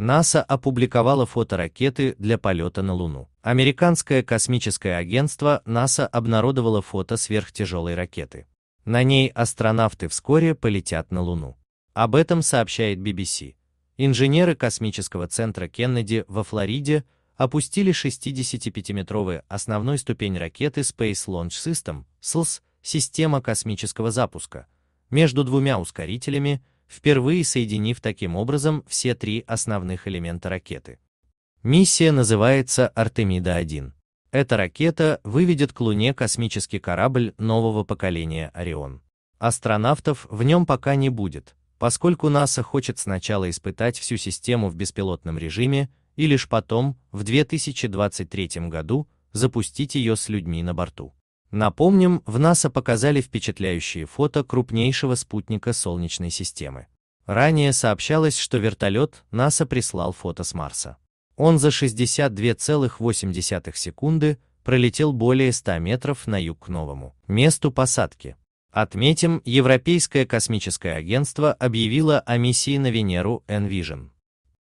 НАСА опубликовало фото ракеты для полета на Луну. Американское космическое агентство НАСА обнародовало фото сверхтяжелой ракеты. На ней астронавты вскоре полетят на Луну. Об этом сообщает BBC. Инженеры космического центра Кеннеди во Флориде опустили 65-метровую основную ступень ракеты Space Launch System, SLS, система космического запуска, между двумя ускорителями – впервые соединив таким образом все три основных элемента ракеты. Миссия называется Артемида-1. Эта ракета выведет к Луне космический корабль нового поколения «Орион». Астронавтов в нем пока не будет, поскольку НАСА хочет сначала испытать всю систему в беспилотном режиме и лишь потом, в 2023 году, запустить ее с людьми на борту. Напомним, в НАСА показали впечатляющие фото крупнейшего спутника Солнечной системы. Ранее сообщалось, что вертолет НАСА прислал фото с Марса. Он за 62,8 секунды пролетел более 100 метров на юг к новому месту посадки. Отметим, Европейское космическое агентство объявило о миссии на Венеру Envision.